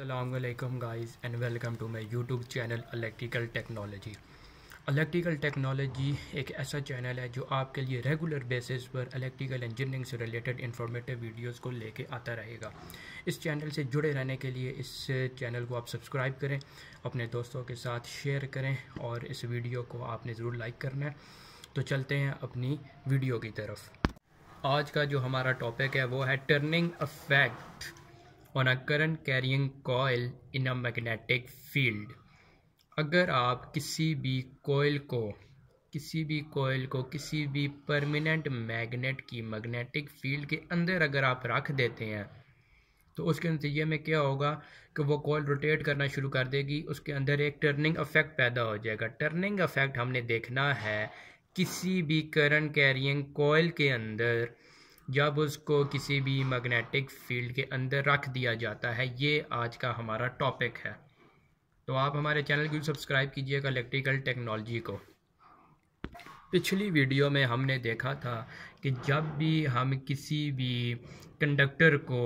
अल्लाम guys and welcome to my YouTube channel electrical technology electrical technology एक ऐसा channel है जो आपके लिए रेगुलर बेसिस पर इलेक्ट्रिकल इंजीनियरिंग से रिलेटेड इंफॉर्मेटिव वीडियोस को लेके आता रहेगा इस चैनल से जुड़े रहने के लिए इस चैनल को आप सब्सक्राइब करें अपने दोस्तों के साथ शेयर करें और इस वीडियो को आपने ज़रूर लाइक करना है तो चलते हैं अपनी वीडियो की तरफ आज का जो हमारा टॉपिक है वो है turning effect on a current carrying coil in a magnetic field अगर आप किसी भी कोयल को किसी भी कोयल को किसी भी परमानेंट मैग्नेट की मैग्नेटिक फील्ड के अंदर अगर आप रख देते हैं तो उसके नतीजे में क्या होगा कि वो कोयल रोटेट करना शुरू कर देगी उसके अंदर एक टर्निंग अफेक्ट पैदा हो जाएगा टर्निंग अफेक्ट हमने देखना है किसी भी करंट कैरियंग कोयल के अंदर जब उसको किसी भी मैग्नेटिक फील्ड के अंदर रख दिया जाता है ये आज का हमारा टॉपिक है तो आप हमारे चैनल को सब्सक्राइब कीजिएगा इलेक्ट्रिकल टेक्नोलॉजी को पिछली वीडियो में हमने देखा था कि जब भी हम किसी भी कंडक्टर को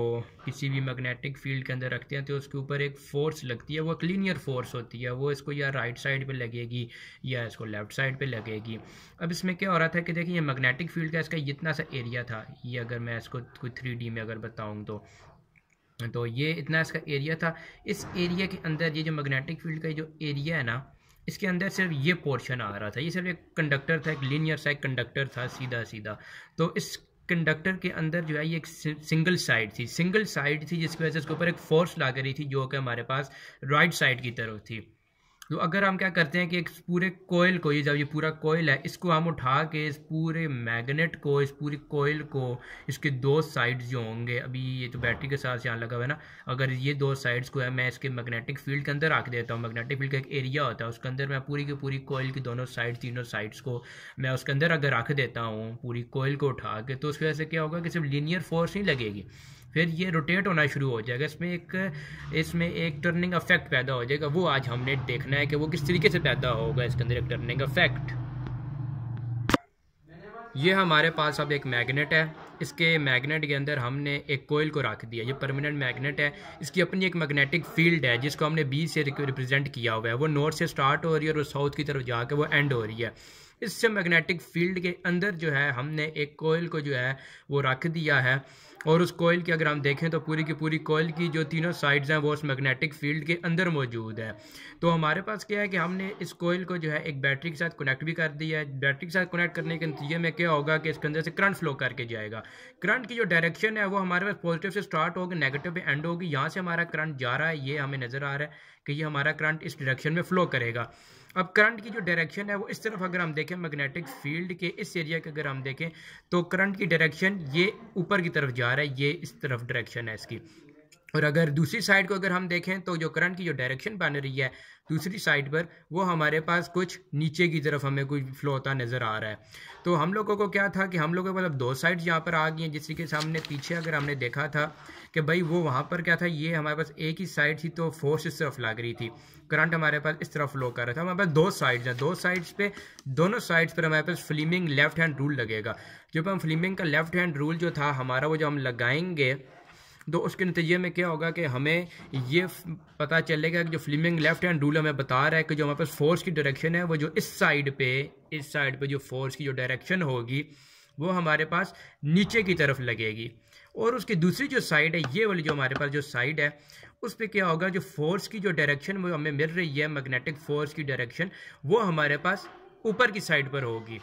किसी भी मैग्नेटिक फील्ड के अंदर रखते हैं तो उसके ऊपर एक फोर्स लगती है वो क्लीनियर फोर्स होती है वो इसको या राइट साइड पे लगेगी या इसको लेफ्ट साइड पे लगेगी अब इसमें क्या हो रहा था कि देखिए ये मैग्नेटिक फील्ड का इसका इतना सा एरिया था ये अगर मैं इसको कोई थ्री में अगर बताऊँ तो तो ये इतना इसका एरिया था इस एरिया के अंदर ये जो मैग्नेटिक फील्ड का जो एरिया है ना इसके अंदर सिर्फ ये पोर्शन आ रहा था ये सिर्फ एक कंडक्टर था एक लीनियर सा एक कंडक्टर था सीधा सीधा तो इस कंडक्टर के अंदर जो है ये एक सिंगल साइड थी सिंगल साइड थी जिसकी वजह से उसके ऊपर एक फोर्स ला रही थी जो कि हमारे पास राइट साइड की तरफ थी तो अगर हम क्या करते हैं कि इस पूरे कोयल को ये जब ये पूरा कोयल है इसको हम उठा के इस पूरे मैग्नेट को इस पूरी कोयल को इसके दो साइड्स जो होंगे अभी ये तो बैटरी के साथ यहाँ लगा हुआ है ना अगर ये दो साइड्स को है मैं इसके मैग्नेटिक फील्ड के अंदर रख देता हूँ मैग्नेटिक फील्ड का एक एरिया होता है उसके अंदर मैं पूरी की पूरी कोयल की दोनों साइड तीनों साइड्स को मैं उसके अंदर अगर रख देता हूँ पूरी कोयल को उठा के तो उसकी वजह से क्या होगा कि सिर्फ लीनियर फोर्स नहीं लगेगी फिर ये रोटेट होना शुरू हो जाएगा इसमें एक इसमें एक टर्निंग अफेक्ट पैदा हो जाएगा वो आज हमने देखना है कि वो किस तरीके से पैदा होगा इसके अंदर एक टर्निंग अफेक्ट ये हमारे पास अब एक मैग्नेट है इसके मैग्नेट के अंदर हमने एक कोयल को रख दिया ये परमानेंट मैग्नेट है इसकी अपनी एक मैग्नेटिक फील्ड है जिसको हमने बी से रिप्रेजेंट किया हुआ है वो नॉर्थ से स्टार्ट हो रही है और साउथ की तरफ जाकर वो एंड हो रही है इससे मैग्नेटिक फील्ड के अंदर जो है हमने एक कोयल को जो है वो रख दिया है और उस कोयल की अगर हम देखें तो पूरी की पूरी कोयल की जो तीनों साइड्स हैं वो उस मैग्नेटिक फील्ड के अंदर मौजूद है तो हमारे पास क्या है कि हमने इस कोयल को जो है एक बैटरी के साथ कनेक्ट भी कर दिया है बैटरी के साथ कनेक्ट करने के नतीजे में क्या होगा कि इसके अंदर से करंट फ्लो करके जाएगा करंट की जो डायरेक्शन है वो हमारे पास पॉजिटिव से स्टार्ट होगी नेगेटिव पे एंड होगी यहाँ से हमारा करंट जा रहा है ये हमें नज़र आ रहा है कि ये हमारा करंट इस डायरेक्शन में फ़्लो करेगा अब करंट की जो डायरेक्शन है वो इस तरफ अगर हम देखें मैग्नेटिक फील्ड के इस एरिया के अगर हम देखें तो करंट की डायरेक्शन ये ऊपर की तरफ जा रहा है ये इस तरफ डायरेक्शन है इसकी और अगर दूसरी साइड को अगर हम देखें तो जो करंट की जो डायरेक्शन बन रही है दूसरी साइड पर वो हमारे पास कुछ नीचे की तरफ हमें कुछ फ्लो होता नज़र आ रहा है तो हम लोगों को क्या था कि हम लोगों के मतलब दो साइड्स यहाँ पर आ गई हैं जिस तरीके से हमने पीछे अगर हमने देखा था कि भाई वो वहाँ पर क्या था ये हमारे पास एक ही साइड थी तो फोर्स इस तरफ लग रही थी करंट हमारे पास इस तरफ फ्लो कर रहा था हमारे पास दो साइड्स हैं दो साइड्स पे दोनों साइड्स पर हमारे पास फ्लिमिंग लेफ्ट हैंड रूल लगेगा जब हम फ्लिमिंग का लेफ्ट हैंड रूल जो था हमारा वो जो हम लगाएंगे तो उसके नतीजे में क्या होगा कि हमें ये पता चलेगा कि जो फ्लिमिंग लेफ्ट हैंड रूल हमें बता रहा है कि जो हमारे पास फोर्स की डायरेक्शन है वो जो इस साइड पे इस साइड पे जो फोर्स की जो डायरेक्शन होगी वो हमारे पास नीचे की तरफ लगेगी और उसकी दूसरी जो साइड है ये वाली जो हमारे पास जो साइड है उस पर क्या होगा जो फोर्स की जो डायरेक्शन वो हमें मिल रही है मैग्नेटिक फोर्स की डायरेक्शन वो हमारे पास ऊपर की साइड पर होगी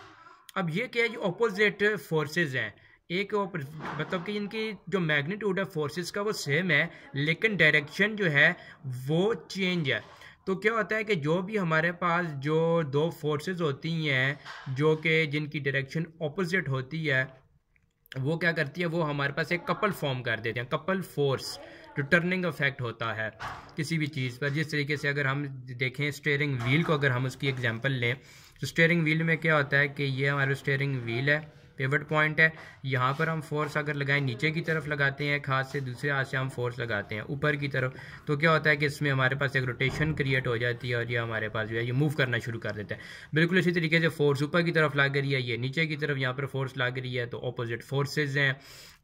अब ये क्या है जो अपोजिट फोर्सेज हैं एक और मतलब कि इनकी जो मैग्नीट्यूड है फोर्सेस का वो सेम है लेकिन डायरेक्शन जो है वो चेंज है तो क्या होता है कि जो भी हमारे पास जो दो फोर्सेस होती हैं जो कि जिनकी डायरेक्शन ऑपोजिट होती है वो क्या करती है वो हमारे पास एक कपल फॉर्म कर देते हैं कपल फोर्स जो टर्निंग इफेक्ट होता है किसी भी चीज़ पर जिस तरीके से अगर हम देखें स्टेयरिंग व्हील को अगर हम उसकी एग्जाम्पल लें तो स्टेयरिंग व्हील में क्या होता है कि ये हमारा स्टेयरिंग व्हील है पेवट पॉइंट है यहाँ पर हम फोर्स अगर लगाएं नीचे की तरफ लगाते हैं खास से दूसरे हाथ से हम फोर्स लगाते हैं ऊपर की तरफ तो क्या होता है कि इसमें हमारे पास एक रोटेशन क्रिएट हो जाती है और ये हमारे पास जो है ये मूव करना शुरू कर देता है बिल्कुल इसी तरीके से फोर्स ऊपर की तरफ लाग रही है ये नीचे की तरफ यहाँ पर फोर्स लाग रही है तो अपोजिट फोर्सेज हैं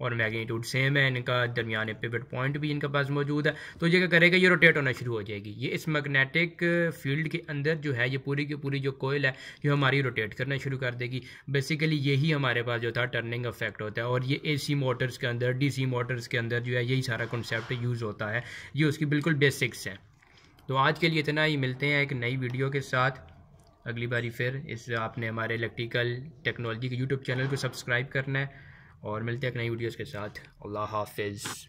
और मैग्नीट्यूड सेम है इनका दरमियान पिवट पॉइंट भी इनके पास मौजूद है तो ये क्या करेगा ये रोटेट होना शुरू हो जाएगी ये इस मैग्नेटिक फील्ड के अंदर जो है ये पूरी की पूरी जो कोयल है ये हमारी रोटेट करना शुरू कर देगी बेसिकली यही हमारे पास जो था टर्निंग इफेक्ट होता है और ये एसी मोटर्स के अंदर डीसी मोटर्स के अंदर जो है यही सारा कॉन्सेप्ट यूज़ होता है ये उसकी बिल्कुल बेसिक्स है तो आज के लिए इतना ही मिलते हैं एक नई वीडियो के साथ अगली बारी फिर इस आपने हमारे इलेक्ट्रिकल टेक्नोलॉजी के यूट्यूब चैनल को सब्सक्राइब करना है और मिलते हैं एक नई वीडियोज़ के साथ अल्लाह हाफिज़